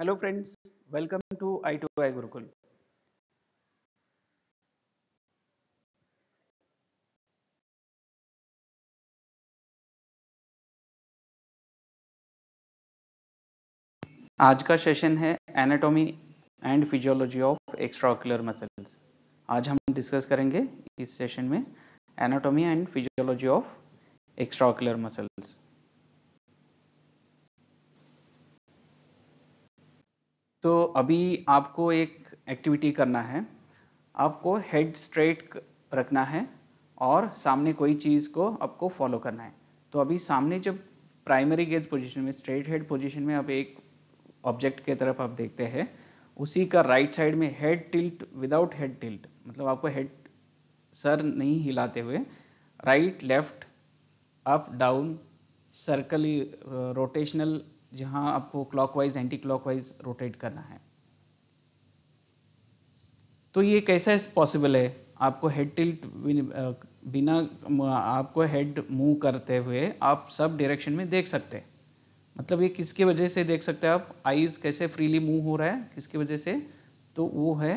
Welcome to eye to eye Gurukul आज का session है anatomy and physiology of extraocular muscles आज हम डिस्कस करेंगे इस सेशन में anatomy and physiology of extraocular muscles तो अभी आपको एक एक्टिविटी करना है आपको हेड स्ट्रेट रखना है और सामने कोई चीज़ को आपको फॉलो करना है तो अभी सामने जब प्राइमरी गेज पोजीशन में स्ट्रेट हेड पोजीशन में आप एक ऑब्जेक्ट के तरफ आप देखते हैं उसी का राइट right साइड में head tilt without head tilt मतलब आपको हेड सर नहीं हिलाते हुए right left up down circle rotational जहां आपको क्लॉकवाइज एंटी क्लॉकवाइज रोटेट करना है तो ये कैसा पॉसिबल है आपको हेड टिल्ट बिना आपको हेड मूव करते हुए आप सब डायरेक्शन में देख सकते हैं मतलब ये किसके वजह से देख सकते हैं आप आईज कैसे फ्रीली मूव हो रहा है किसके वजह से तो वो है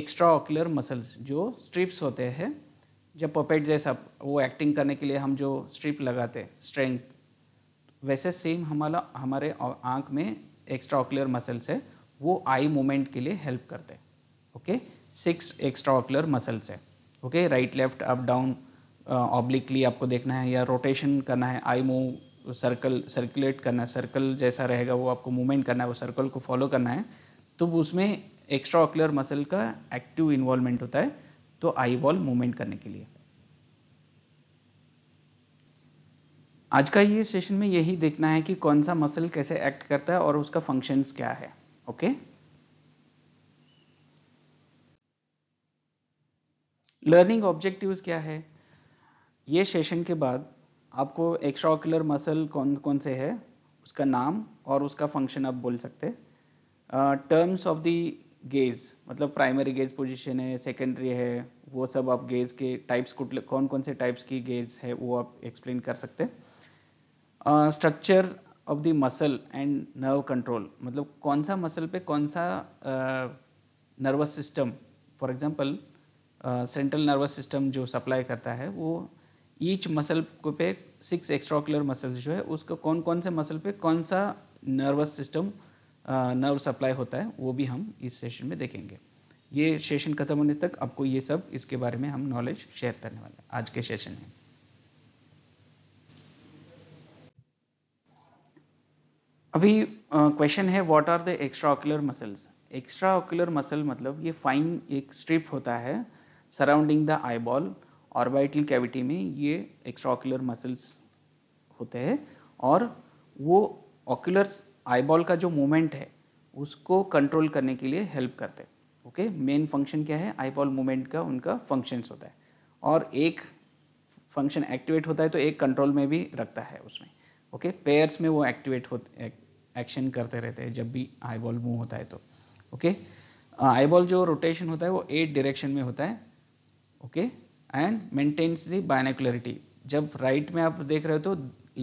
एक्स्ट्रा ऑकुलर मसल्स जो स्ट्रिप्स होते हैं जब पपेट जैसा वो एक्टिंग करने के लिए हम जो स्ट्रिप लगाते हैं स्ट्रेंथ वैसे सेम हमारा हमारे आंख में एक्स्ट्रा ऑक्लियर मसल्स है वो आई मूवमेंट के लिए हेल्प करते हैं okay six extra ocular muscles है okay right left up down obliquely आपको देखना है या रोटेशन करना है आई मूव सर्कल सर्कुलेट करना है सर्कल जैसा रहेगा वो आपको मूवमेंट करना है वो सर्कल को फॉलो करना है तो उसमें एक्स्ट्रा ऑक्लियर मसल का एक्टिव इन्वॉल्वमेंट होता है तो आई बॉल मूवमेंट करने के लिए आज का ये सेशन में यही देखना है कि कौन सा मसल कैसे एक्ट करता है और उसका फंक्शंस क्या है ओके लर्निंग ऑब्जेक्टिव्स क्या है ये सेशन के बाद आपको एक्स्ट्राकुलर मसल कौन कौन से है उसका नाम और उसका फंक्शन आप बोल सकते टर्म्स ऑफ द गेज मतलब प्राइमरी गेज पोजीशन है सेकेंडरी है वो सब आप गेज के टाइप्स कौन कौन से टाइप्स की गेज है वो आप एक्सप्लेन कर सकते हैं structure of the muscle and nerve control मतलब कौन सा मसल पे कौन सा nervous system for example central nervous system जो सप्लाई करता है वो ईच मसल को पे सिक्स एक्स्ट्राकुलर मसल जो है उसको कौन कौन से मसल पे कौन सा नर्वस सिस्टम नर्व सप्लाई होता है वो भी हम इस सेशन में देखेंगे ये सेशन खत्म होने तक आपको ये सब इसके बारे में हम नॉलेज शेयर करने वाले आज के सेशन में अभी क्वेश्चन है what are the extra ocular muscles extra ocular muscle मतलब ये फाइन एक स्ट्रिप होता है surrounding the eye ball orbital cavity में ये एक्स्ट्रा ऑक्युलर मसल्स होते हैं और वो ऑक्यूलर आईबॉल का जो मूवमेंट है उसको कंट्रोल करने के लिए हेल्प करते हैं ओके मेन फंक्शन क्या है आईबॉल मूवमेंट का उनका फंक्शंस होता है और एक फंक्शन एक्टिवेट होता है तो एक कंट्रोल में भी रखता है उसमें ओके okay? पेयर्स में वो एक्टिवेट होते एक्शन करते रहते हैं जब भी आई बॉल मूव होता है तो ओके आई बॉल जो रोटेशन होता है वो एट डायरेक्शन में होता है okay and maintains the binocularity जब राइट right में आप देख रहे हो तो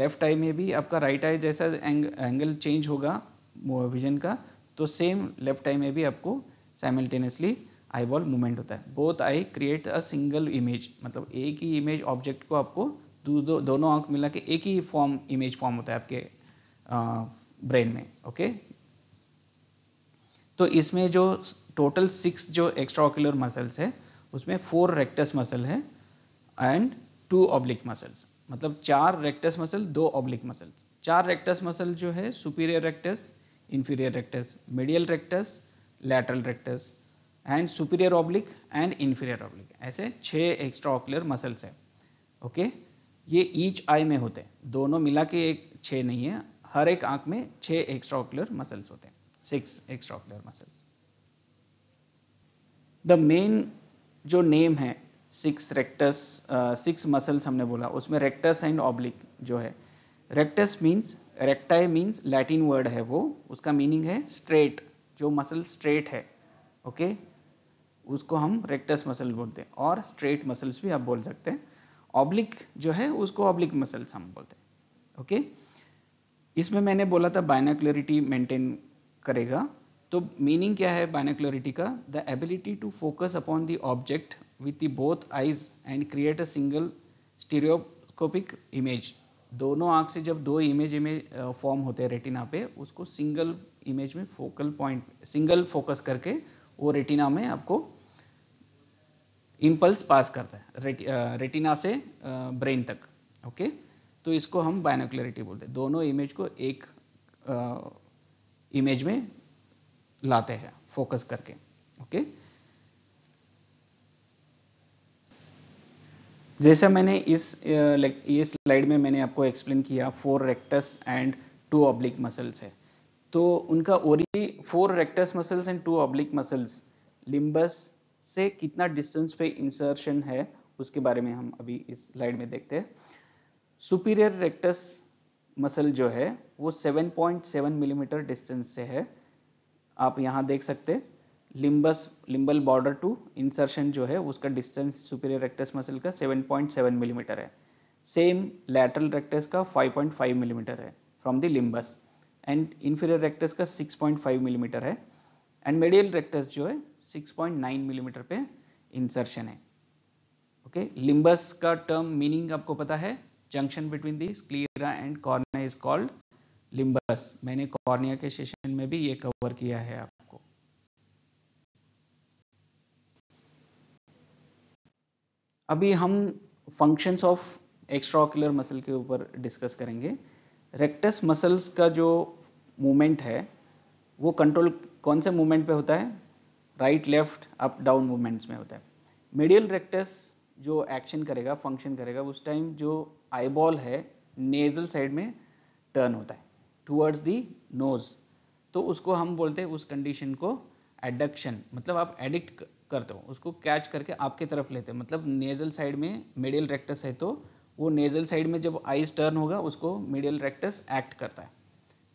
लेफ्ट आई में भी आपका राइट right आई जैसा एंग, एंगल चेंज होगा विजन का तो सेम लेफ्ट आई में भी आपको साइमल्टेनियसली आई बॉल मूवमेंट होता है both eye create a single image मतलब एक ही इमेज ऑब्जेक्ट को आपको दो, दोनों आंख मिला के एक ही फॉर्म इमेज फॉर्म होता है आपके uh, ब्रेन में ओके तो इसमें जो टोटल सिक्स जो एक्स्ट्रा ऑक्यूलर मसल्स है उसमें फोर रेक्टस मसल है एंड टू ऑब्लिक मसल्स मतलब चार रेक्टस मसल दो ऑब्लिक मसल्स चार रेक्टस मसल जो है superior rectus inferior rectus medial rectus lateral rectus and superior oblique and inferior oblique ऐसे छः एक्स्ट्रा ऑक्लर मसल्स है ओके ये ईच आई में होते हैं दोनों मिला के एक छः नहीं है हर एक आंख में छह एक्स्ट्रा एक्स्ट्राओकुलर मसल्स होते हैं six extra extraocular muscles the main जो नेम है सिक्स रेक्टस सिक्स मसल्स हमने बोला उसमें रेक्टस एंड ऑब्लिक जो है rectus means recti means Latin word है वो उसका मीनिंग है स्ट्रेट जो मसल स्ट्रेट है ओके okay? उसको हम रेक्टस मसल बोलते हैं और स्ट्रेट मसल्स भी आप बोल सकते हैं ऑब्लिक जो है उसको ऑब्लिक मसल्स हम बोलते हैं ओके okay? इसमें मैंने बोला था बाइनाक्लरिटी मेंटेन करेगा तो मीनिंग क्या है बाइनाक्लरिटी का the ability to focus upon the object with the both eyes and create a single stereoscopic image दोनों आंख से जब दो इमेज इमेज फॉर्म होते हैं रेटिना पे उसको सिंगल इमेज में फोकल पॉइंट सिंगल फोकस करके वो रेटिना में आपको इंपल्स पास करता है रेटिना से ब्रेन तक ओके okay? तो इसको हम बायनोक्लैरिटी बोलते हैं दोनों इमेज को एक आ, इमेज में लाते हैं फोकस करके ओके जैसा मैंने इस ये स्लाइड में मैंने आपको एक्सप्लेन किया four rectus and two oblique muscles है तो उनका ओरी four rectus muscles and two oblique muscles limbus से कितना डिस्टेंस पे इंसर्शन है उसके बारे में हम अभी इस स्लाइड में देखते हैं सुपीरियर रेक्टस मसल जो है वो 7.7 मिलीमीटर mm डिस्टेंस से है आप यहाँ देख सकते limbus limbal border to insertion जो है उसका डिस्टेंस सुपीरियर रेक्टस मसल का 7.7 मिलीमीटर mm है सेम लैटरल रेक्टस का 5.5 मिलीमीटर mm है from the limbus and inferior rectus का 6.5 मिलीमीटर mm है एंड मेडियल रेक्टस जो है 6.9 मिलीमीटर mm पे इंसर्शन है ओके okay? लिम्बस का टर्म मीनिंग आपको पता है junction between this sclera and cornea is called limbus मैंने कॉर्निया के सेशन में भी ये कवर किया है आपको अभी हम फंक्शंस ऑफ एक्स्ट्राकुलर मसल के ऊपर डिस्कस करेंगे रेक्टस मसल्स का जो मूवमेंट है वो कंट्रोल कौन से मूवमेंट पे होता है right left up down movements में होता है मेडियल रेक्टस जो एक्शन करेगा फंक्शन करेगा उस टाइम जो आईबॉल है नेजल साइड में टर्न होता है टूवर्ड्स दी नोज तो उसको हम बोलते हैं उस कंडीशन को एडक्शन मतलब आप एडिक्ट करते हो उसको कैच करके आपके तरफ लेते हो मतलब नेजल साइड में मिडिल रेक्टस है तो वो नेजल साइड में जब आइस टर्न होगा उसको मिडिल रेक्टस एक्ट करता है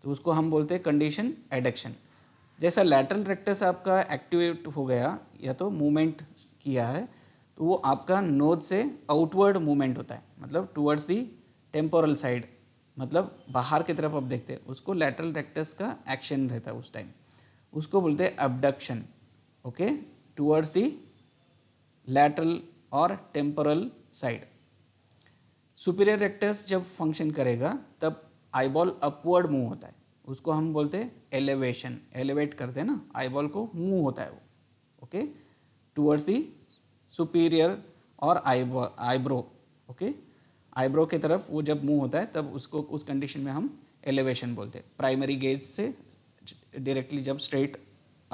तो उसको हम बोलते हैं कंडीशन एडक्शन जैसा लैटरल रेक्टस आपका एक्टिवेट हो गया या तो मूवमेंट किया है तो वो आपका नोज से आउटवर्ड मूवमेंट होता है मतलब टूवर्ड्स दी टेम्पोरल साइड मतलब बाहर की तरफ आप देखते हैं उसको लेटरल रेक्टस का एक्शन रहता है उस टाइम उसको बोलते हैं abduction okay towards the lateral और टेम्पोरल साइड सुपीरियर रेक्टस जब फंक्शन करेगा तब आईबॉल अपवर्ड मूव होता है उसको हम बोलते हैं एलिवेशन एलिवेट करते हैं ना आईबॉल को मूव होता है वो ओके टूवर्ड्स दी सुपीरियर और आईब्रो आईब्रो ओके आईब्रो की तरफ वो जब मूव होता है तब उसको उस कंडीशन में हम एलिवेशन बोलते हैं प्राइमरी गेज से डायरेक्टली जब स्ट्रेट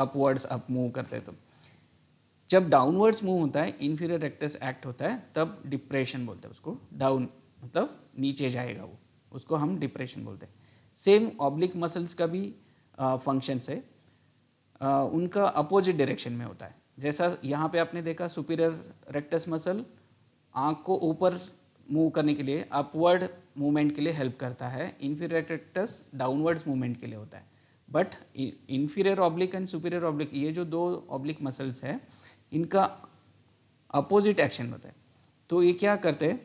अपवर्ड्स अप मूव करते हैं तो जब डाउनवर्ड्स मूव होता है इन्फीरियर रेक्टस एक्ट होता है तब डिप्रेशन बोलते हैं उसको डाउन मतलब नीचे जाएगा वो उसको हम डिप्रेशन बोलते हैं सेम ऑब्लिक मसल्स का भी फंक्शन से उनका अपोजिट डायरेक्शन में होता है जैसा यहाँ पे आपने देखा सुपीरियर रेक्टस मसल आँख को ऊपर मूव करने के लिए अपवर्ड मूवमेंट के लिए हेल्प करता है इन्फीरियर रेक्टस डाउनवर्ड्स मूवमेंट के लिए होता है but inferior oblique and superior oblique ये जो दो ऑब्लिक मसल्स है इनका अपोजिट एक्शन होता है तो ये क्या करते हैं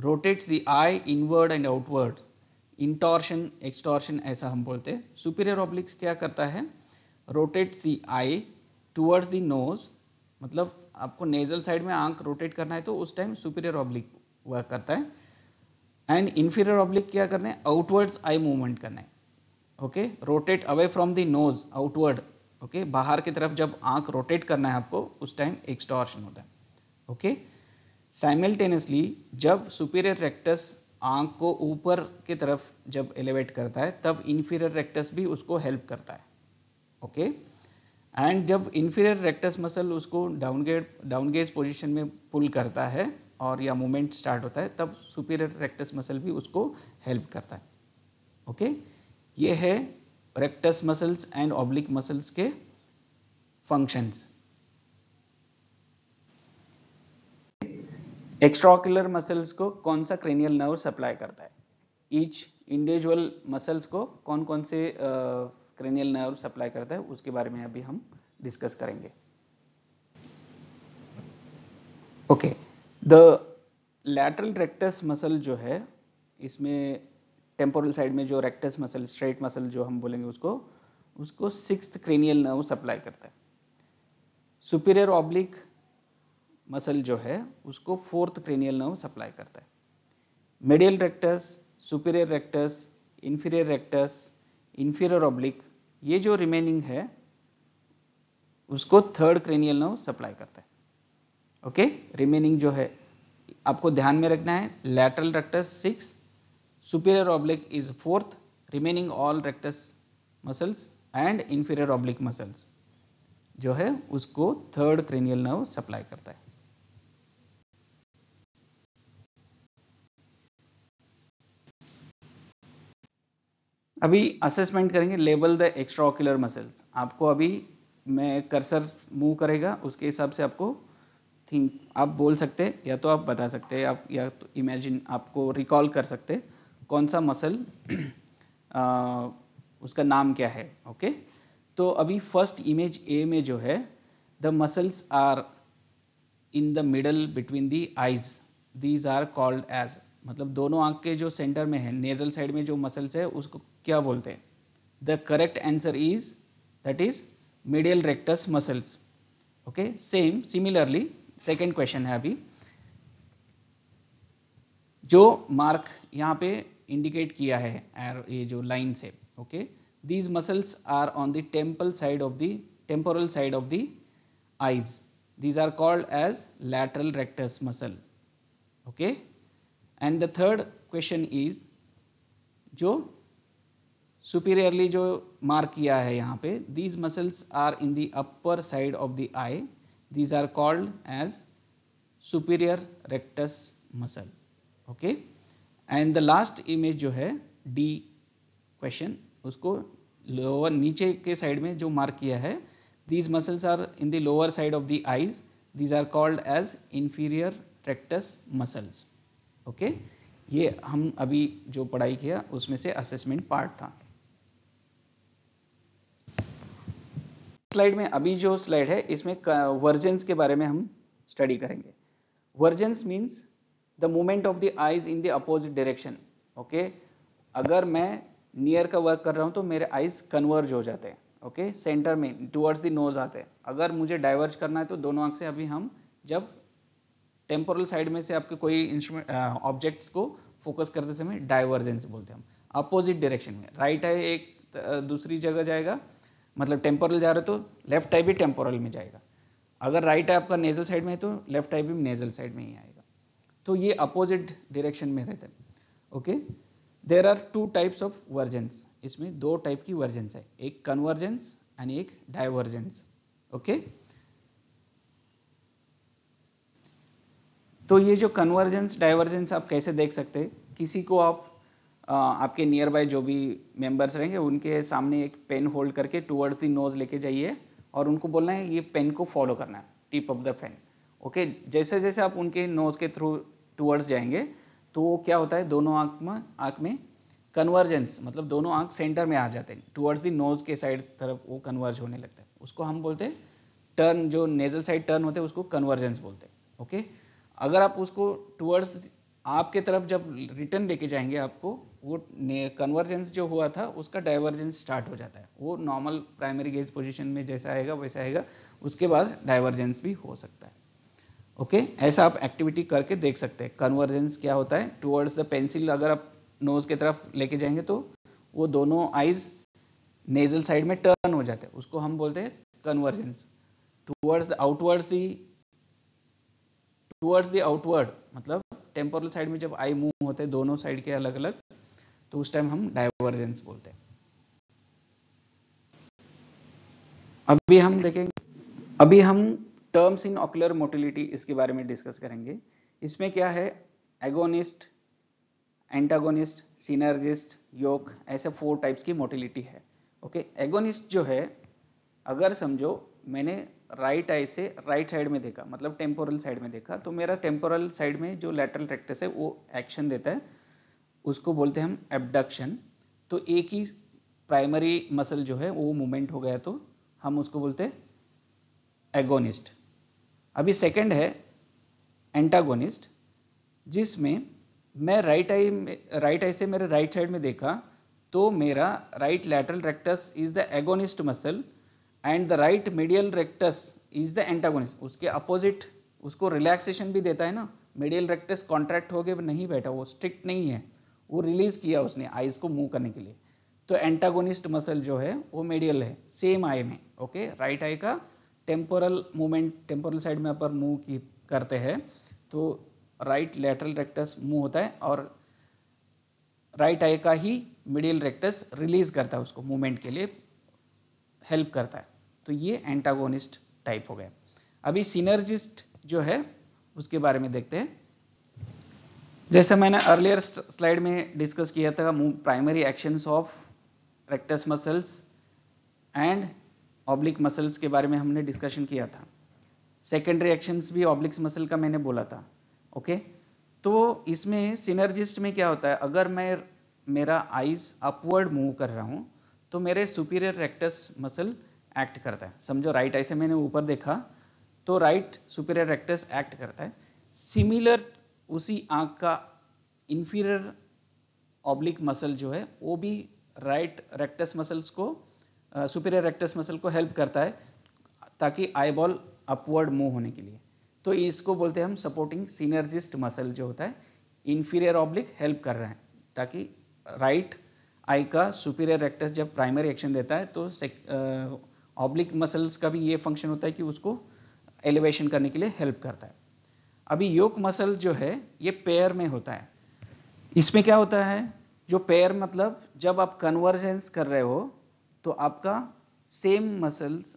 rotates the eye inward and outward intorsion extorsion ऐसा हम बोलते हैं सुपीरियर ऑब्लिक्स क्या करता है rotates the eye towards the nose मतलब आपको नेजल साइड में आंख रोटेट करना है तो उस टाइम सुपीरियर ऑब्लिक वर्क करता है एंड इन्फीरियर ऑब्लिक क्या करना है आउटवर्ड्स आई मूवमेंट करना है okay rotate away from the nose outward okay बाहर की तरफ जब आंख रोटेट करना है आपको उस टाइम एक्सटॉर्शन होता है ओके साइमल्टेनियसली जब सुपीरियर रेक्टस आंख को ऊपर की तरफ जब एलिवेट करता है तब इन्फीरियर रेक्टस भी उसको हेल्प करता है ओके okay? एंड जब इन्फीरियर रेक्टस मसल उसको डाउनगेड डाउनगेज पोजिशन में पुल करता है और या मूवमेंट स्टार्ट होता है तब सुपीरियर रेक्टस मसल भी उसको हेल्प करता है ओके okay? ये है rectus muscles and oblique muscles के फंक्शंस एक्स्ट्राकुलर मसल्स को कौन सा क्रेनियल नर्व सप्लाई करता है ईच इंडिविजुअल मसल्स को कौन कौन से uh, क्रेनियल नर्व सप्लाई करता है उसके बारे में अभी हम डिस्कस करेंगे okay the lateral rectus muscle जो है इसमें टेम्पोरल साइड में जो रेक्टस मसल स्ट्रेट मसल जो हम बोलेंगे उसको उसको सिक्स क्रेनियल नर्व सप्लाई करता है सुपीरियर ऑब्लिक मसल जो है उसको फोर्थ क्रेनियल नर्व सप्लाई करता है medial rectus superior rectus inferior rectus inferior oblique ये जो रिमेनिंग है उसको थर्ड क्रेनियल नर्व सप्लाई करता है ओके रिमेनिंग जो है आपको ध्यान में रखना है lateral rectus six superior oblique is fourth remaining all rectus muscles and inferior oblique muscles जो है उसको थर्ड क्रेनियल नर्व सप्लाई करता है अभी असेसमेंट करेंगे label the extra ocular muscles आपको अभी मैं कर्सर मूव करेगा उसके हिसाब से आपको थिंक आप बोल सकते या तो आप बता सकते आप या तो इमेजिन आपको रिकॉल कर सकते कौन सा मसल आ, उसका नाम क्या है ओके तो अभी फर्स्ट इमेज ए में जो है the muscles are in the middle between the eyes these are called as मतलब दोनों आंख के जो सेंटर में है नेजल साइड में जो मसल्स है उसको क्या बोलते हैं the correct answer is that is medial rectus muscles okay same similarly second question है अभी जो मार्क यहाँ पे इंडिकेट किया है ये जो लाइन से okay these muscles are on the temple side of the temporal side of the eyes these are called as lateral rectus muscle okay and the third question is जो superiorly जो mark किया है यहाँ पे these muscles are in the upper side of the eye these are called as superior rectus muscle okay and the last image जो है D question उसको lower नीचे के साइड में जो मार्क किया है these muscles are in the lower side of the eyes these are called as inferior rectus muscles okay ये हम अभी जो पढ़ाई किया उसमें से असेसमेंट पार्ट था स्लाइड में अभी जो स्लाइड है इसमें वर्जन्स के बारे में हम स्टडी करेंगे vergence means the movement of the eyes in the opposite direction okay अगर मैं नियर का वर्क कर रहा हूँ तो मेरे आईज कन्वर्ज हो जाते हैं ओके सेंटर में टुवर्ड्स द नोज आते हैं अगर मुझे डाइवर्ज करना है तो दोनों आंख से अभी हम जब टेम्पोरल साइड में से आपके कोई इंस्ट्रूमेंट ऑब्जेक्ट्स को फोकस करते समय डाइवर्जेंस बोलते हैं हम अपोजिट डायरेक्शन में राइट आई एक दूसरी जगह जाएगा मतलब टेम्पोरल जा रहे तो लेफ्ट आई भी टेम्पोरल में जाएगा अगर राइट right आई आपका नेजल साइड में है तो लेफ्ट आई भी नेजल साइड में ही आएगा तो ये अपोजिट डायरेक्शन में रहता है okay there are two types of vergence इसमें दो टाइप की वर्जेंस है एक कन्वर्जेंस एंड एक डाइवर्जेंस ओके okay? तो ये जो कन्वर्जेंस डाइवर्जेंस आप कैसे देख सकते हैं किसी को आप आपके नियर बाय जो भी मेंबर्स रहेंगे उनके सामने एक पेन होल्ड करके टुवर्ड्स दी नोज लेके जाइए और उनको बोलना है ये पेन को फॉलो करना है tip of the pen okay जैसे जैसे आप उनके नोज के थ्रू टुवर्ड्स जाएंगे तो वो क्या होता है दोनों आँख में आँख में कन्वर्जेंस मतलब दोनों आँख सेंटर में आ जाते हैं टुवर्ड्स दी नोज के साइड तरफ वो कन्वर्ज होने लगता है उसको हम बोलते हैं टर्न जो नेजल साइड टर्न होते हैं उसको कन्वर्जेंस बोलते हैं ओके okay? अगर आप उसको टूवर्ड्स आपके तरफ जब रिटर्न लेके जाएंगे आपको वो कन्वर्जेंस जो हुआ था उसका डाइवर्जेंस स्टार्ट हो जाता है वो नॉर्मल प्राइमरी गेज पोजिशन में जैसा आएगा वैसा आएगा उसके बाद डाइवर्जेंस भी हो सकता है ओके okay? ऐसा आप एक्टिविटी करके देख सकते हैं कन्वर्जेंस क्या होता है टूवर्ड्स द पेंसिल अगर आप नोज के तरफ लेके जाएंगे तो वो दोनों आइज नेजल साइड में टर्न हो जाते हैं उसको हम बोलते हैं convergence towards the outwards the towards the outward मतलब टेम्पोरल साइड में जब आई मूव होते हैं दोनों साइड के अलग अलग तो उस टाइम हम डाइवर्जेंस बोलते हैं अभी हम देखेंगे अभी हम टर्म्स इन ऑकुलर मोटिलिटी इसके बारे में डिस्कस करेंगे इसमें क्या है एगोनिस्ट एंटागोनिस्ट सीनर्जिस्ट योग ऐसे फोर टाइप्स की मोटिलिटी है ओके okay? एगोनिस्ट जो है अगर समझो मैंने राइट आई से राइट साइड में देखा मतलब टेम्पोरल साइड में देखा तो मेरा टेम्पोरल साइड में जो लेटरल रेक्टस है वो एक्शन देता है उसको बोलते हैं हम एबडक्शन तो एक ही प्राइमरी मसल जो है वो मूवमेंट हो गया तो हम उसको बोलते हैं एगोनिस्ट अभी सेकंड है एंटागोनिस्ट जिसमें मैं राइट आई राइट आई से मेरे राइट साइड में देखा तो मेरा right lateral rectus is the agonist muscle and the right medial rectus is the antagonist उसके अपोजिट उसको रिलैक्सेशन भी देता है ना मीडियल रेक्टस कॉन्ट्रैक्ट हो गए नहीं बैठा वो स्ट्रिक्ट नहीं है वो रिलीज किया उसने आईज को मूव करने के लिए तो एंटागोनिस्ट मसल जो है वो मेडियल है सेम आई में ओके राइट आई का टेम्पोरल मूवमेंट टेम्पोरल साइड में अपन मूव की करते हैं तो राइट लेटरल रेक्टस मूव होता है और राइट आई का ही मिडिल रेक्टस रिलीज करता है उसको मूवमेंट के लिए हेल्प करता है तो ये एंटागोनिस्ट टाइप हो गए अभी सीनर्जिस्ट जो है उसके बारे में देखते हैं जैसे मैंने अर्लियर स्लाइड में डिस्कस किया था primary actions of rectus muscles and oblique muscles के बारे में हमने डिस्कशन किया था सेकेंडरी एक्शंस भी ऑब्लिक्स मसल का मैंने बोला था ओके तो इसमें सिनर्जिस्ट में क्या होता है अगर मैं मेरा आईज अपवर्ड मूव कर रहा हूँ तो मेरे सुपीरियर रेक्टस मसल एक्ट करता है समझो राइट ऐसे मैंने ऊपर देखा तो राइट सुपीरियर रेक्टस एक्ट करता है सिमिलर उसी आंख का इन्फीरियर ऑब्लिक मसल जो है वो भी राइट रेक्टस मसल्स को सुपीरियर रेक्टस मसल को हेल्प करता है ताकि आई बॉल अपवर्ड मूव होने के लिए तो इसको बोलते हैं हम सपोर्टिंग सीनर्जिस्ट मसल जो होता है इन्फीरियर ऑब्लिक हेल्प कर रहा है ताकि राइट आई का सुपीरियर रेक्टस जब प्राइमरी एक्शन देता है तो ऑब्लिक मसल्स का भी ये फंक्शन होता है कि उसको एलिवेशन करने के लिए हेल्प करता है अभी योक मसल जो है ये पेयर में होता है इसमें क्या होता है जो पेयर मतलब जब आप कन्वर्जेंस कर रहे हो तो आपका सेम मसल्स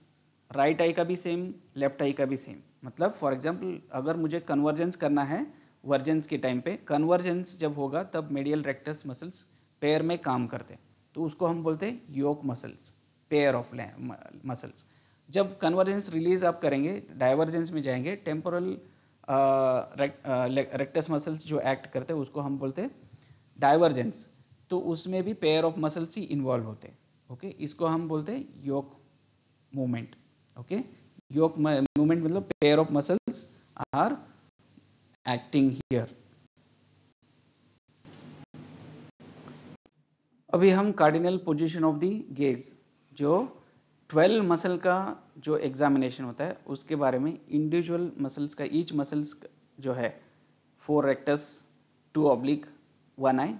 राइट आई का भी सेम लेफ्ट आई का भी सेम मतलब फॉर एग्जांपल अगर मुझे कन्वर्जेंस करना है वर्जेंस के टाइम पे कन्वर्जेंस जब होगा तब मेडियल रेक्टस मसल्स पेयर में काम करते हैं तो उसको हम बोलते हैं yoke muscles pair of muscles जब कन्वर्जेंस रिलीज आप करेंगे डाइवर्जेंस में जाएंगे टेम्पोरल रेक्टस मसल्स जो एक्ट करते हैं उसको हम बोलते हैं डाइवर्जेंस तो उसमें भी पेयर ऑफ मसल्स ही इन्वॉल्व होते हैं ओके इसको हम बोलते हैं yoke movement okay yoke movement मतलब pair of muscles are acting here अभी हम cardinal position of the gaze जो 12 मसल का जो एग्जामिनेशन होता है उसके बारे में इंडिविजुअल मसल्स का ईच मसल्स जो है four rectus two oblique one eye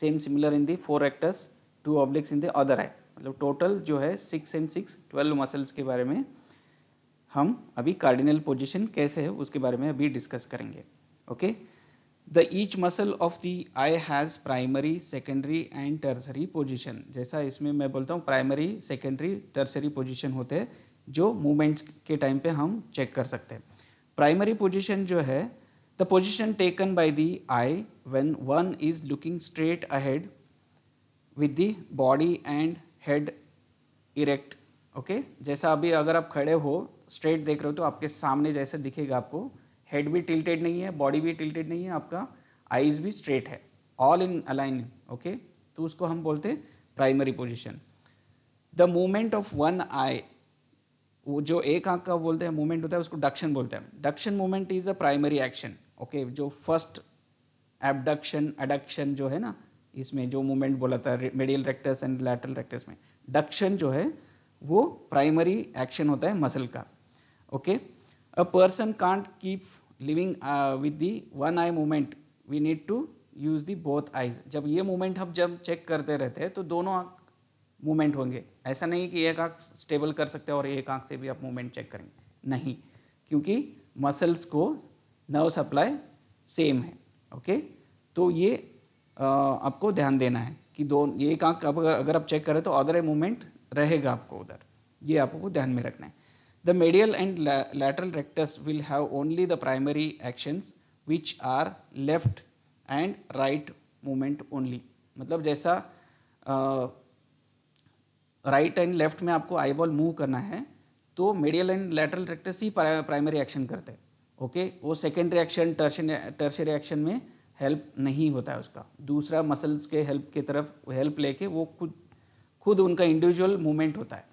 same similar in the four rectus two obliques in the other eye मतलब टोटल जो है six and six twelve muscles के बारे में हम अभी कार्डिनल पोजिशन कैसे है उसके बारे में अभी डिस्कस करेंगे okay okay? the each muscle of the eye has primary secondary and tertiary position जैसा इसमें मैं बोलता हूँ प्राइमरी सेकेंडरी टर्सरी पोजिशन होते हैं जो movements के टाइम पे हम चेक कर सकते हैं प्राइमरी पोजिशन जो है the position taken by the eye when one is looking straight ahead with the body and head erect okay जैसा अभी अगर आप खड़े हो स्ट्रेट देख रहे हो तो आपके सामने जैसे दिखेगा आपको हेड भी टिल्टेड नहीं है बॉडी भी टिल्टेड नहीं है आपका आईज भी स्ट्रेट है ऑल इन अलाइन ओके तो उसको हम बोलते हैं primary position the movement of one eye वो जो एक आंख का बोलते हैं मूवमेंट होता है उसको डक्शन बोलते हैं duction movement is a primary action okay जो फर्स्ट एबडक्शन अडक्शन जो है ना इसमें जो मूवमेंट बोला था medial rectus and lateral rectus में डक्शन जो है वो प्राइमरी एक्शन होता है मसल का okay a person can't keep living with the one eye movement we need to use the both eyes जब ये मूवमेंट हम जब चेक करते रहते हैं तो दोनों आँख मूवमेंट होंगे ऐसा नहीं कि एक आँख स्टेबल कर सकते हैं और एक आँख से भी आप मूवमेंट चेक करेंगे नहीं क्योंकि मसल्स को नर्व सप्लाई सेम है ओके तो ये आपको ध्यान देना है कि दो एक आँख अगर अगर आप चेक करें तो अदर मूवमेंट रहेगा आपको उधर ये आपको ध्यान में रखना है The medial and la lateral rectus will have only the primary actions which are left and right movement only. मतलब जैसा राइट एंड लेफ्ट में आपको आईबॉल मूव करना है तो मेडियल एंड लेटरल रेक्टस ही प्राइमरी एक्शन करते हैं ओके okay? वो सेकेंड एक्शन टर्शरी रिएक्शन में हेल्प नहीं होता है उसका दूसरा मसल्स के हेल्प की तरफ हेल्प लेके वो खुद खुद उनका इंडिविजुअल मूवमेंट होता है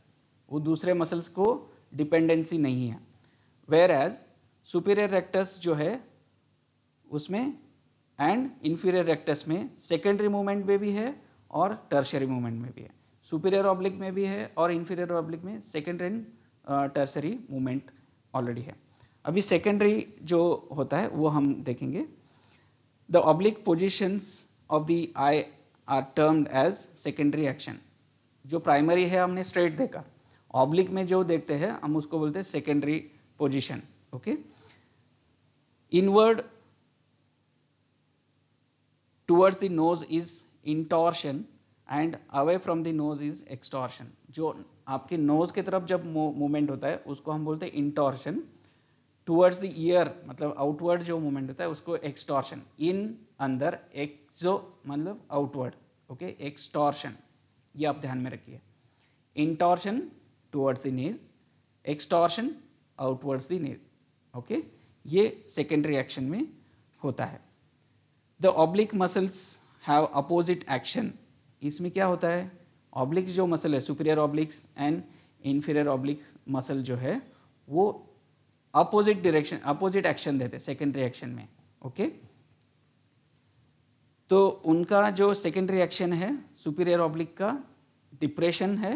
वो दूसरे मसल्स को डिपेंडेंसी नहीं है वेयर एज सुपीरियर रेक्टस जो है उसमें एंड इन्फीरियर रेक्टस में सेकेंडरी मूवमेंट में भी है और टर्शरी मूवमेंट में भी है सुपीरियर ऑब्लिक में भी है और इन्फीरियर ऑब्लिक में secondary and tertiary movement already है अभी सेकेंडरी जो होता है वो हम देखेंगे the oblique positions of the eye are termed as secondary action जो प्राइमरी है हमने स्ट्रेट देखा ऑब्लिक में जो देखते हैं हम उसको बोलते हैं secondary position okay inward towards the nose is intorsion and away from the nose is extorsion जो आपके नोज के तरफ जब मूवमेंट होता है उसको हम बोलते हैं इंटॉर्शन टूवर्ड्स द ईयर मतलब आउटवर्ड जो मूवमेंट होता है उसको एक्सटॉर्शन इन अंदर एक्सो मतलब आउटवर्ड ओके एक्सटॉर्शन ये आप ध्यान में रखिए intorsion towards the knees extorsion outwards the nose okay ये सेकेंडरी एक्शन में होता है the oblique muscles have opposite action इसमें क्या होता है ऑब्लिक्स जो मसल है superior obliques and inferior obliques muscle जो है वो अपोजिट डायरेक्शन अपोजिट एक्शन देते हैं सेकेंडरी एक्शन में ओके okay? तो उनका जो सेकेंडरी एक्शन है सुपीरियर ऑब्लिक का डिप्रेशन है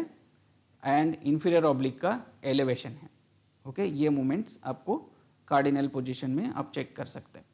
एंड इन्फीरियर ऑब्लिक का एलिवेशन है ओके ये मूवमेंट्स आपको कार्डिनल पोजिशन में आप चेक कर सकते हैं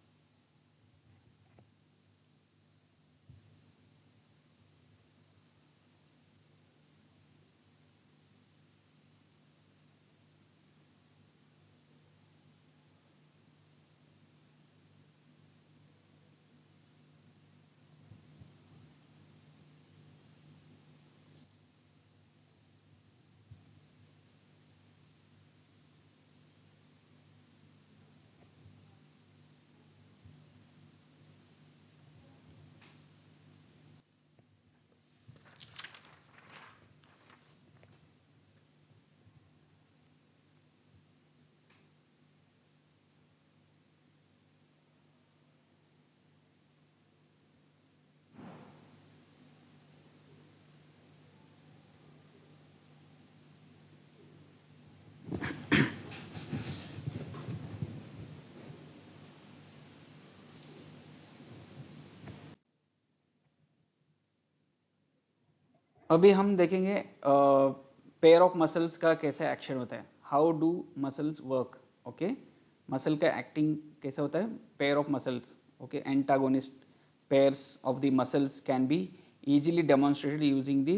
अभी हम देखेंगे पेयर ऑफ मसल्स का कैसे एक्शन होता है how do muscles work okay muscle का एक्टिंग कैसे होता है pair of muscles okay antagonist pairs of the muscles can be easily demonstrated using the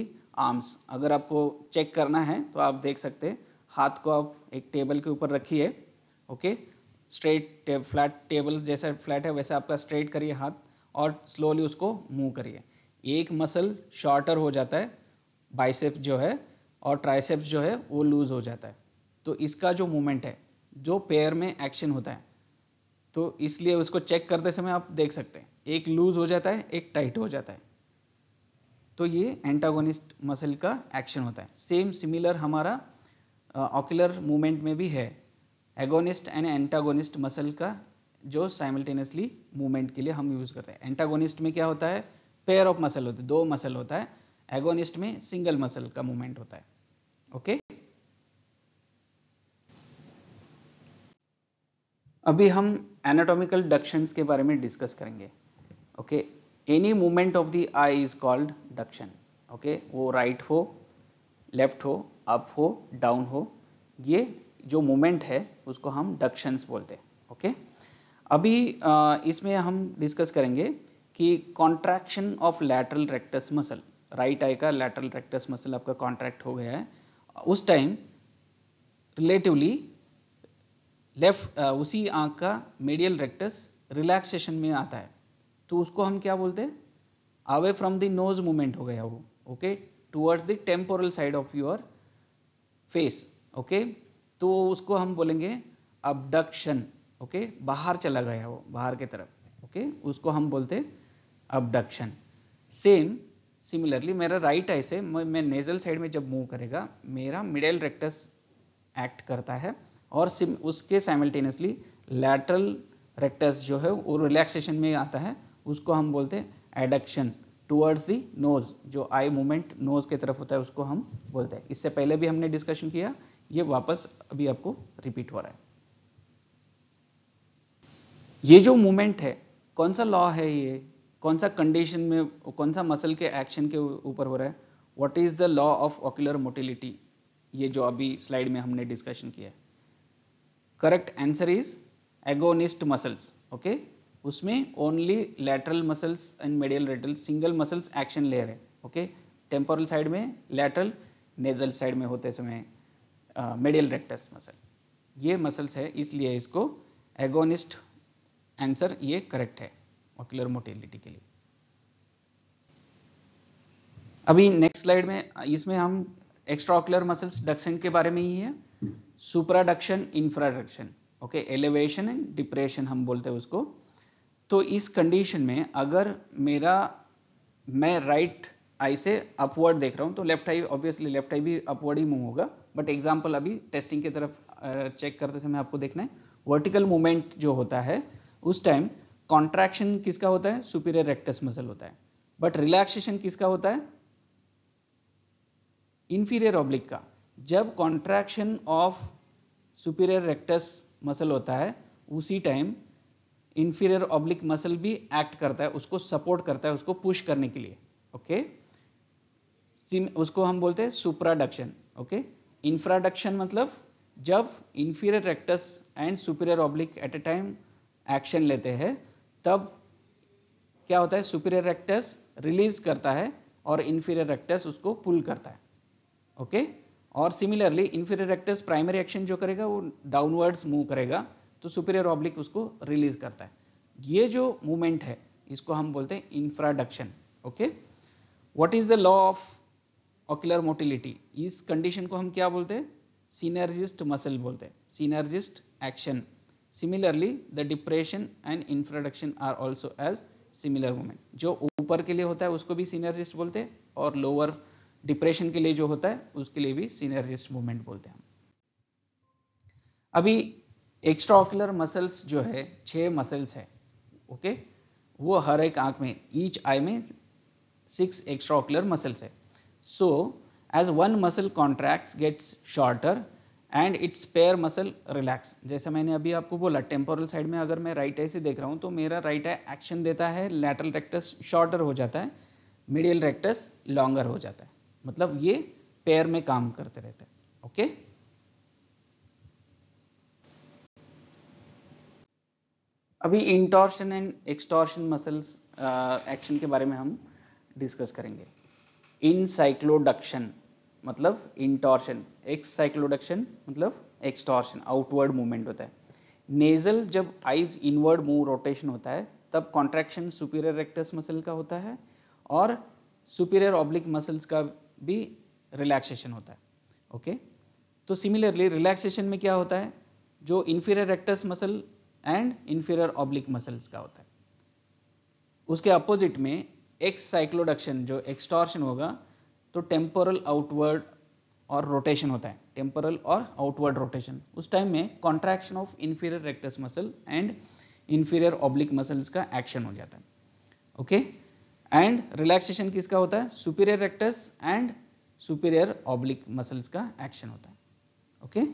arms अगर आपको चेक करना है तो आप देख सकते हैं हाथ को आप एक टेबल के ऊपर रखिए ओके स्ट्रेट फ्लैट टेबल जैसा फ्लैट है वैसे आपका स्ट्रेट करिए हाथ और स्लोली उसको मूव करिए एक मसल शॉर्टर हो जाता है बाइसेप जो है और ट्राइसेप जो है वो लूज़ हो जाता है तो इसका जो मूवमेंट है जो पेयर में एक्शन होता है तो इसलिए उसको चेक करते समय आप देख सकते हैं एक लूज़ हो जाता है एक टाइट हो जाता है तो ये एंटागोनिस्ट मसल का एक्शन होता है सेम सिमिलर हमारा ऑक्युलर मूवमेंट में भी है एगोनिस्ट एंड एंटागोनिस्ट मसल का जो साइमल्टेनियसली मूवमेंट के लिए हम यूज़ करते हैं एंटागोनिस्ट में क्या होता है पेयर ऑफ मसल होते दो मसल होता है एगोनिस्ट में सिंगल मसल का मूवमेंट होता है ओके अभी हम एनाटॉमिकल डक्शंस के बारे में डिस्कस करेंगे okay any movement of the eye is called duction okay वो राइट right हो लेफ्ट हो अप हो डाउन हो ये जो मूवमेंट है उसको हम डक्शंस बोलते हैं ओके अभी इसमें हम डिस्कस करेंगे कि contraction of lateral rectus muscle right eye का लैटरल रेक्टस मसल आपका कॉन्ट्रैक्ट हो गया है उस टाइम रिलेटिवली लेफ्ट उसी आंख का मेडियल रेक्टस रिलैक्सेशन में आता है तो उसको हम क्या बोलते हैं away from the nose movement हो गया वो okay towards the temporal side of your face okay तो उसको हम बोलेंगे अबडक्शन ओके बाहर चला गया वो बाहर की तरफ ओके उसको हम बोलते हैं अबडक्शन सेम सिमिलरली मेरा राइट आई से मैं नेजल साइड में जब मूव करेगा मेरा मिडल रेक्टस एक्ट करता है और उसके साइमल्टेनियसली लैटरल रेक्टस जो है वो रिलैक्सेशन में आता है उसको हम बोलते हैं एडक्शन टूवर्ड्स दी नोज जो आई मूवमेंट नोज के तरफ होता है उसको हम बोलते हैं इससे पहले भी हमने डिस्कशन किया ये वापस अभी आपको रिपीट हो रहा है ये जो मूवमेंट है कौन सा लॉ है ये कौन सा कंडीशन में कौन सा मसल के एक्शन के ऊपर हो रहा है what is the law of ocular motility ये जो अभी स्लाइड में हमने डिस्कशन किया है correct answer is agonist muscles okay उसमें only lateral muscles and medial rectus single muscles action ले रहे ओके टेम्पोरल साइड में लेटरल नेजल साइड में होते समय मेडियल रेक्टस मसल ये मसल्स है इसलिए इसको एगोनिस्ट आंसर ये करेक्ट है ऑक्यूलर मोटिलिटी के लिए अभी नेक्स्ट स्लाइड में इसमें हम एक्स्ट्रा ऑक्यूलर मसल्स डक्शन के बारे में ही है supraduction infraduction okay elevation and depression हम बोलते हैं उसको तो इस कंडीशन में अगर मेरा मैं राइट आई से अपवर्ड देख रहा हूँ तो left eye obviously left eye भी अपवर्ड ही मूव होगा बट एग्जाम्पल अभी टेस्टिंग की तरफ चेक करते समय आपको देखना है वर्टिकल मूवमेंट जो होता है उस टाइम कॉन्ट्रैक्शन किसका होता है सुपीरियर रेक्टस मसल होता है बट रिलैक्सेशन किसका होता है इंफीरियर ऑब्लिक का जब contraction of superior rectus muscle होता है उसी टाइम इंफीरियर ऑब्लिक मसल भी एक्ट करता है उसको सपोर्ट करता है उसको पुश करने के लिए ओके okay? उसको हम बोलते हैं सुप्राडक्शन ओके इंफ्राडक्शन मतलब जब inferior rectus and superior oblique at a time action लेते हैं तब क्या होता है सुपीरियर रेक्टस रिलीज करता है और इन्फीरियर रेक्टस उसको पुल करता है ओके और similarly inferior rectus primary action जो करेगा वो डाउनवर्ड्स मूव करेगा तो सुपीरियर ऑब्लिक उसको रिलीज करता है ये जो मूवमेंट है इसको हम बोलते हैं infraduction okay what is the law of ocular motility इस कंडीशन को हम क्या बोलते हैं सीनर्जिस्ट मसल बोलते हैं synergist action similarly the depression and introduction are also as similar movement जो ऊपर के लिए होता है उसको भी सीनर्जिस्ट बोलते हैं और लोअर डिप्रेशन के लिए जो होता है उसके लिए भी सीनर्जिस्ट मूवमेंट बोलते हैं अभी एक्स्ट्रा ऑकुलर मसल्स जो है छह मसल्स है ओके वो हर एक आंख में ईच आई में सिक्स एक्स्ट्रा ऑकुलर मसल्स है so as one muscle contract gets shorter and its pair muscle relax जैसे मैंने अभी आपको बोला टेम्पोरल साइड में अगर मैं राइट आई से देख रहा हूँ तो मेरा राइट आई एक्शन देता है लेटरल रेक्टस शॉर्टर हो जाता है मिडियल रेक्टस लॉन्गर हो जाता है मतलब ये पेयर में काम करते रहते हैं ओके okay? अभी intorsion and extorsion muscles action के बारे में हम डिस्कस करेंगे इन साइक्लोडक्शन मतलब इंटॉर्शन एक्स साइक्लोडक्शन मतलब एक्सटॉर्शन आउटवर्ड मूवमेंट होता है नेजल जब आइज इनवर्ड मूव रोटेशन होता है तब कॉन्ट्रैक्शन सुपीरियर रेक्टस मसल का होता है और सुपीरियर ऑब्लिक मसल्स का भी रिलैक्सेशन होता है ओके तो सिमिलरली रिलैक्सेशन में क्या होता है जो inferior rectus muscle and inferior oblique muscles का होता है उसके अपोजिट में एक्स साइक्लोडक्शन जो एक्सटॉर्शन होगा तो टेम्पोरल आउटवर्ड और रोटेशन होता है टेम्पोरल और आउटवर्ड रोटेशन उस टाइम में contraction of inferior rectus muscle and inferior oblique muscles का एक्शन हो जाता है ओके एंड रिलैक्सेशन किसका होता है superior rectus and superior oblique muscles का एक्शन होता है ओके okay?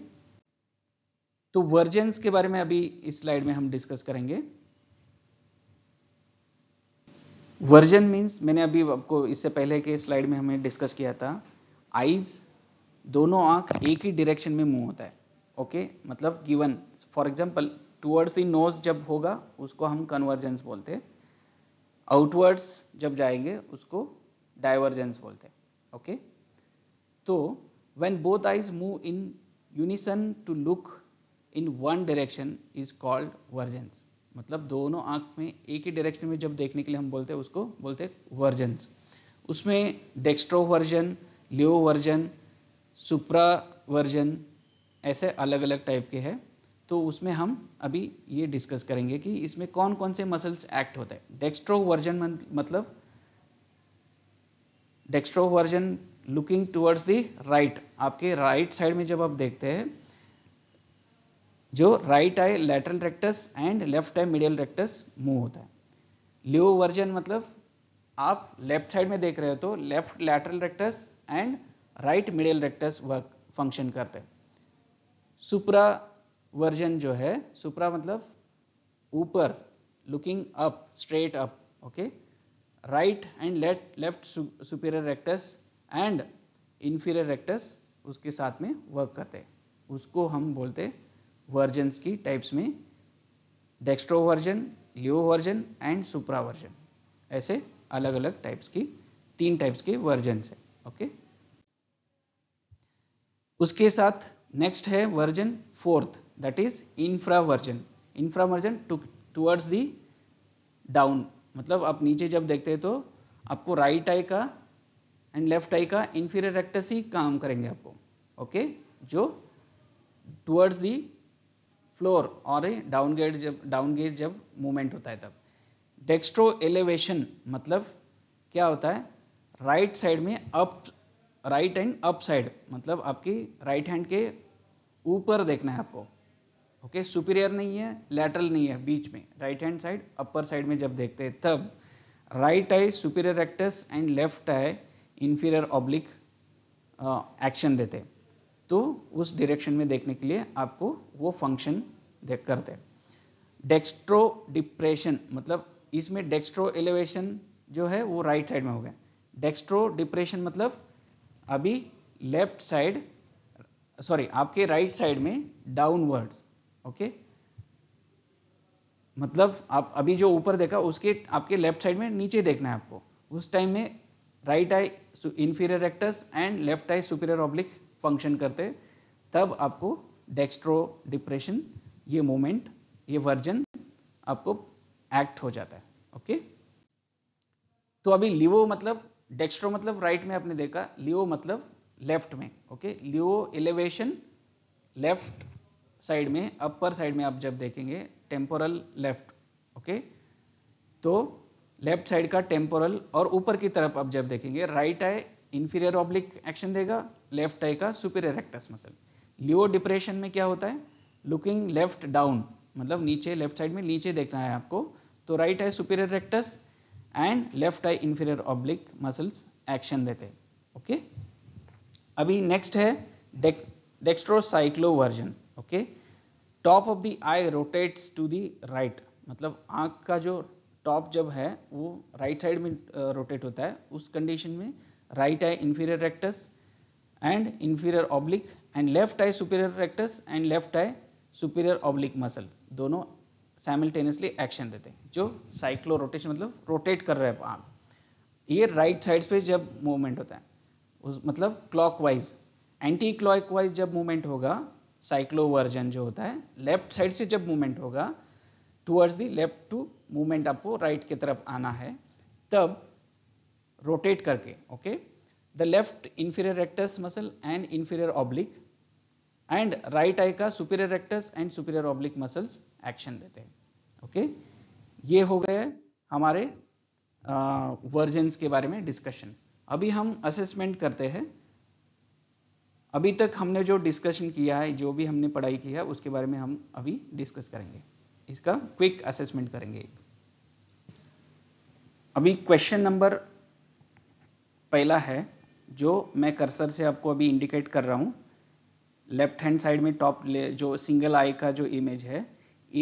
तो वर्जेंस के बारे में अभी इस स्लाइड में हम डिस्कस करेंगे वर्जन मीन्स मैंने अभी आपको इससे पहले के स्लाइड में हमें डिस्कस किया था आईज दोनों आंख एक ही डायरेक्शन में मुंह होता है ओके मतलब given for example towards the nose जब होगा उसको हम कन्वर्जेंस बोलते हैं आउटवर्ड्स जब जाएंगे उसको डाइवर्जेंस बोलते हैं ओके तो when both eyes move in unison to look in one direction is called vergence मतलब दोनों आंख में एक ही डायरेक्शन में जब देखने के लिए हम बोलते हैं उसको बोलते हैं वर्जन उसमें dextroversion levoversion supraversion ऐसे अलग अलग टाइप के हैं तो उसमें हम अभी ये डिस्कस करेंगे कि इसमें कौन कौन से मसल्स एक्ट होते हैं डेक्स्ट्रो वर्जन मतलब dextroversion looking towards the right आपके राइट right साइड में जब आप देखते हैं जो right eye lateral rectus and left eye medial rectus move होता है लियो वर्जन मतलब आप लेफ्ट साइड में देख रहे हो तो left lateral rectus and right medial rectus work function करते हैं सुपरा वर्जन जो है सुपरा मतलब ऊपर looking up straight up okay right and left left superior rectus and inferior rectus उसके साथ में वर्क करते हैं उसको हम बोलते हैं वर्जन की टाइप्स में dextroversion levoversion and supraversion ऐसे अलग अलग टाइप्स की तीन टाइप्स के वर्जन है ओके उसके साथ नेक्स्ट है version fourth that is infraversion infraversion towards the down मतलब आप नीचे जब देखते हैं तो आपको राइट आई का एंड लेफ्ट आई का इन्फीरियर रेक्टस ही काम करेंगे आपको ओके okay? जो टुवर्ड्स दी फ्लोर और डाउन गेज जब डाउन गेज जब मूवमेंट होता है तब डेक्स्ट्रो एलिवेशन मतलब क्या होता है राइट right साइड में up right and up side मतलब आपकी राइट हैंड के ऊपर देखना है आपको ओके okay? सुपीरियर नहीं है लेटरल नहीं है बीच में right hand side upper side में जब देखते हैं तब right eye superior rectus and left eye inferior oblique action देते हैं तो उस डायरेक्शन में देखने के लिए आपको वो फंक्शन देख करते हैं डेक्स्ट्रो डिप्रेशन मतलब इसमें डेक्स्ट्रो एलिवेशन जो है वो राइट right साइड में हो गया डेक्स्ट्रो डिप्रेशन मतलब अभी लेफ्ट साइड सॉरी आपके राइट right साइड में डाउनवर्ड्स ओके okay? मतलब आप अभी जो ऊपर देखा उसके आपके लेफ्ट साइड में नीचे देखना है आपको उस टाइम में right eye inferior rectus and left eye superior oblique function करते तब आपको डेक्स्ट्रो डिप्रेशन ये मोमेंट ये वर्जन आपको एक्ट हो जाता है ओके तो अभी लिवो मतलब डेक्स्ट्रो मतलब राइट में आपने देखा लिवो मतलब लेफ्ट में okay levo elevation left side में अपर साइड में आप जब देखेंगे टेम्पोरल लेफ्ट ओके तो लेफ्ट साइड का टेम्पोरल और ऊपर की तरफ आप जब देखेंगे right eye inferior oblique action देगा लेफ्ट आई का superior rectus muscle levo depression में क्या होता है लुकिंग लेफ्ट डाउन मतलब नीचे लेफ्ट साइड में नीचे देखना है आपको तो right eye superior rectus and left eye inferior oblique muscles action देते हैं ओके अभी नेक्स्ट है dextrocycloversion okay top of the eye rotates to the right मतलब आंख का जो टॉप जब है वो राइट right साइड में रोटेट होता है उस कंडीशन में right eye inferior rectus and inferior oblique and left eye superior rectus and left eye superior oblique muscle दोनों साइमल्टेनियसली एक्शन देते हैं जो साइक्लो रोटेशन मतलब रोटेट कर रहे हैं आम ये राइट साइड पे जब मूवमेंट होता है उस मतलब वाइज एंटी क्लॉक वाइज जब मूवमेंट होगा साइक्लो वर्जन जो होता है लेफ्ट साइड से जब मूवमेंट होगा towards the left to movement आपको राइट right की तरफ आना है तब रोटेट करके okay the left inferior rectus muscle and inferior oblique and right eye का superior rectus and superior oblique muscles action देते हैं ओके okay? ये हो गए हमारे वर्जन्स के बारे में डिस्कशन अभी हम असेसमेंट करते हैं अभी तक हमने जो डिस्कशन किया है जो भी हमने पढ़ाई की है उसके बारे में हम अभी डिस्कस करेंगे इसका क्विक असेसमेंट करेंगे अभी क्वेश्चन नंबर पहला है जो मैं कर्सर से आपको अभी इंडिकेट कर रहा हूँ लेफ्ट हैंड साइड में टॉप जो सिंगल आई का जो इमेज है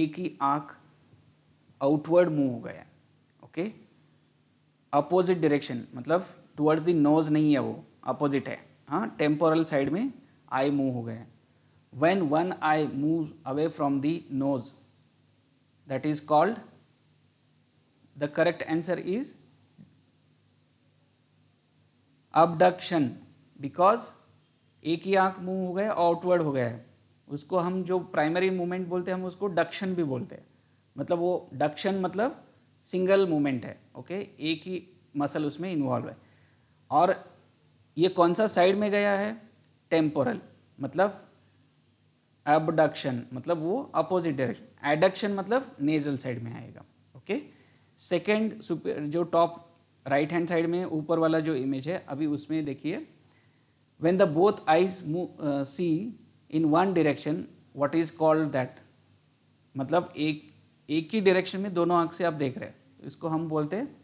एक ही आँख आउटवर्ड मूव हो गया ओके अपोजिट डायरेक्शन मतलब टुवर्ड्स द नोज नहीं है वो अपोजिट है हाँ टेम्पोरल साइड में आई मूव हो गया when one eye move away from the nose that is called the correct answer is abduction because एक ही आंख मुंह हो गया आउटवर्ड हो गया है उसको हम जो प्राइमरी मूवमेंट बोलते हैं हम उसको डक्शन भी बोलते हैं मतलब वो डक्शन मतलब सिंगल मूवमेंट है ओके एक ही मसल उसमें इन्वॉल्व है और ये कौन सा साइड में गया है टेम्पोरल मतलब एबडक्शन मतलब वो अपोजिट डायरेक्शन एडक्शन मतलब नेजल साइड में आएगा ओके सेकेंड जो टॉप राइट हैंड साइड में ऊपर वाला जो इमेज है अभी उसमें देखिए when the both eyes move, see in one direction direction is called called मतलब एक एक ही डायरेक्शन में दोनों आंख से आप देख रहे हैं इसको हम बोलते हैं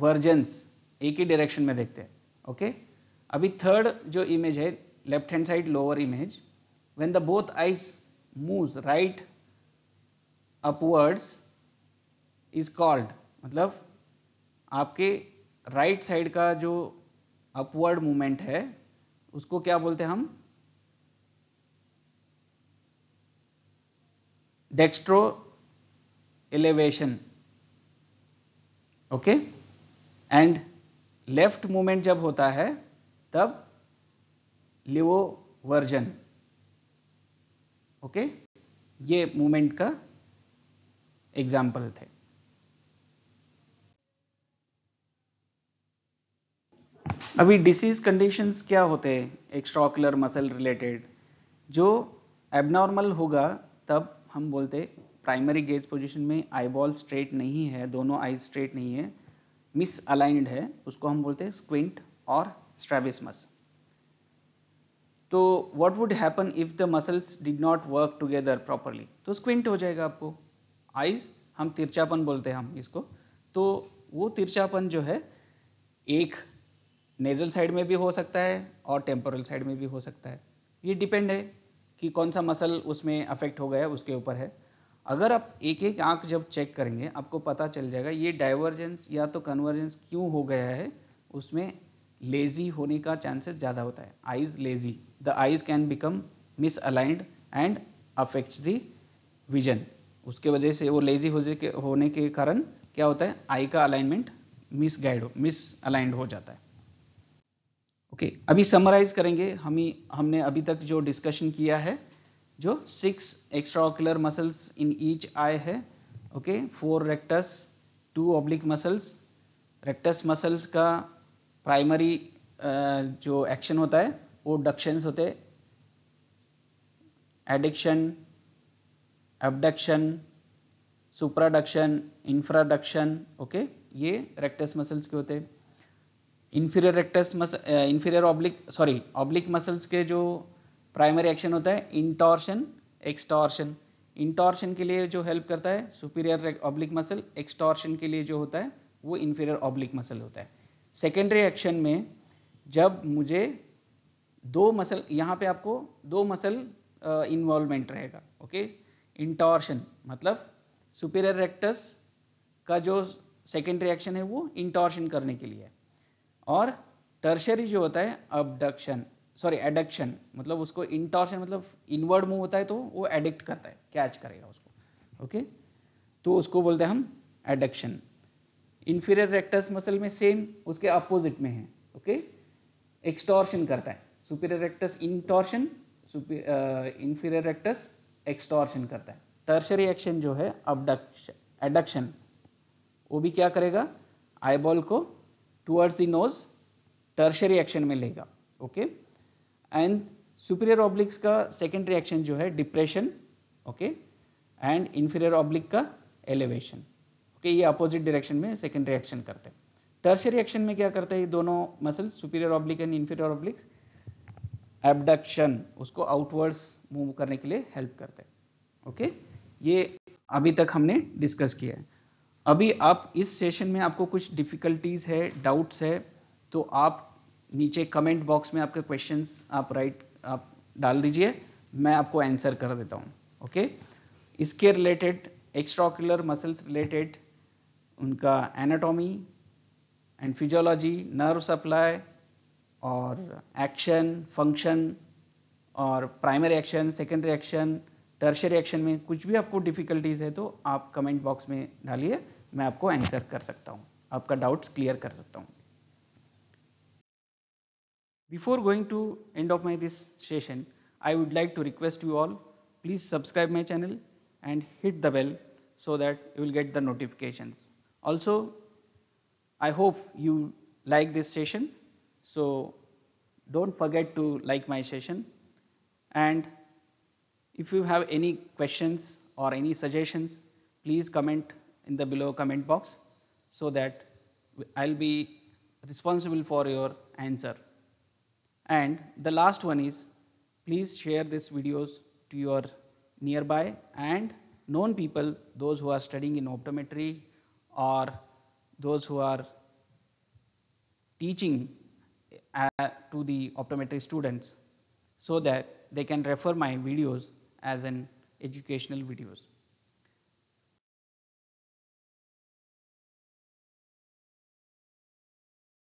वर्जेंस एक ही डायरेक्शन में देखते हैं ओके अभी थर्ड जो इमेज है left hand side lower image when the both eyes moves right upwards is called मतलब आपके राइट साइड का जो अपवर्ड मूवमेंट है उसको क्या बोलते हैं हम dextro elevation okay and left movement जब होता है तब लिवोवर्जन ओके okay? ये मूवमेंट का एग्जाम्पल थे अभी डिसीज कंडीशंस क्या होते हैं एक्स्ट्राकुलर मसल रिलेटेड जो एबनॉर्मल होगा तब हम बोलते प्राइमरी गेज पोजीशन में आई बॉल स्ट्रेट नहीं है दोनों आई स्ट्रेट नहीं है मिस अलाइंड है उसको हम बोलते हैं स्क्विंट और स्ट्रेबिसमस तो what would happen if the muscles did not work together properly तो स्क्विंट हो जाएगा आपको आइज हम तिरचापन बोलते हैं हम इसको तो वो तिरचापन जो है एक नेजल साइड में भी हो सकता है और टेम्पोरल साइड में भी हो सकता है ये डिपेंड है कि कौन सा मसल उसमें अफेक्ट हो गया है उसके ऊपर है अगर आप एक एक आँख जब चेक करेंगे आपको पता चल जाएगा ये डाइवर्जेंस या तो कन्वर्जेंस क्यों हो गया है उसमें लेजी होने का चांसेस ज़्यादा होता है eyes lazy the eyes can become misaligned and affects the vision उसके वजह से वो लेजी हो के होने के कारण क्या होता है आई का अलाइनमेंट मिस गाइड हो मिस अलाइंड हो जाता है ओके okay, अभी समराइज करेंगे हम ही हमने अभी तक जो डिस्कशन किया है जो six extraocular muscles in each eye है okay four rectus two oblique muscles rectus muscles का प्राइमरी जो एक्शन होता है वो डक्शंस होते adduction abduction supraduction infraduction okay ये रेक्टस मसल्स के होते हैं inferior rectus muscle inferior oblique sorry oblique muscles के जो प्राइमरी एक्शन होता है इंटॉर्शन एक्सटॉर्शन इंटॉर्शन के लिए जो हेल्प करता है सुपीरियर ऑब्लिक मसल एक्सटॉर्शन के लिए जो होता है वो इन्फीरियर ऑब्लिक मसल होता है सेकेंडरी एक्शन में जब मुझे दो मसल यहाँ पे आपको दो मसल इन्वॉल्वमेंट uh, रहेगा ओके इंटॉर्शन मतलब सुपीरियर रेक्टस का जो सेकेंडरी एक्शन है वो इंटॉर्शन करने के लिए और टर्शरी जो होता है अबडक्शन सॉरी एडक्शन मतलब उसको इंटॉर्शन मतलब इनवर्ड मूव होता है तो वो एडिक्ट करता है कैच करेगा उसको ओके तो उसको बोलते हैं हम एडक्शन इन्फीरियर रेक्टस मसल में सेम उसके अपोजिट में है ओके एक्सटॉर्शन करता है superior rectus intorsion inferior rectus extorsion करता है टर्शरी एक्शन जो है अबडक्शन एडक्शन वो भी क्या करेगा आईबॉल को towards the nose tertiary action में लेगा ओके एंड सुपीरियर ऑब्लिक्स का सेकेंड एक्शन जो है depression okay and inferior oblique का एलिवेशन ओके ये अपोजिट डायरेक्शन में सेकेंडरी एक्शन करते हैं टर्शरी एक्शन में क्या करते हैं दोनों muscle superior oblique and inferior oblique abduction उसको आउटवर्ड्स मूव करने के लिए हेल्प करते हैं ओके ये अभी तक हमने डिस्कस किया है अभी आप इस सेशन में आपको कुछ डिफ़िकल्टीज है डाउट्स है तो आप नीचे कमेंट बॉक्स में आपके क्वेश्चंस आप राइट आप डाल दीजिए मैं आपको आंसर कर देता हूँ ओके इसके रिलेटेड एक्स्ट्राकुलर मसल्स रिलेटेड उनका anatomy and physiology nerve supply और एक्शन फंक्शन और primary action secondary action tertiary action में कुछ भी आपको डिफ़िकल्टीज़ है तो आप कमेंट बॉक्स में डालिए मैं आपको आंसर कर सकता हूँ आपका डाउट्स क्लियर कर सकता हूं before going to end of my this session I would like to request you all please subscribe my channel and hit the bell so that you will get the notification also I hope you like this session so don't forget to like my session and if you have any question or any suggestions please comment in the below comment box so that I'll be responsible for your answer. And the last one is please share these videos to your nearby and known people, those who are studying in optometry or those who are teaching uh, to the optometry students so that they can refer my videos as an educational videos.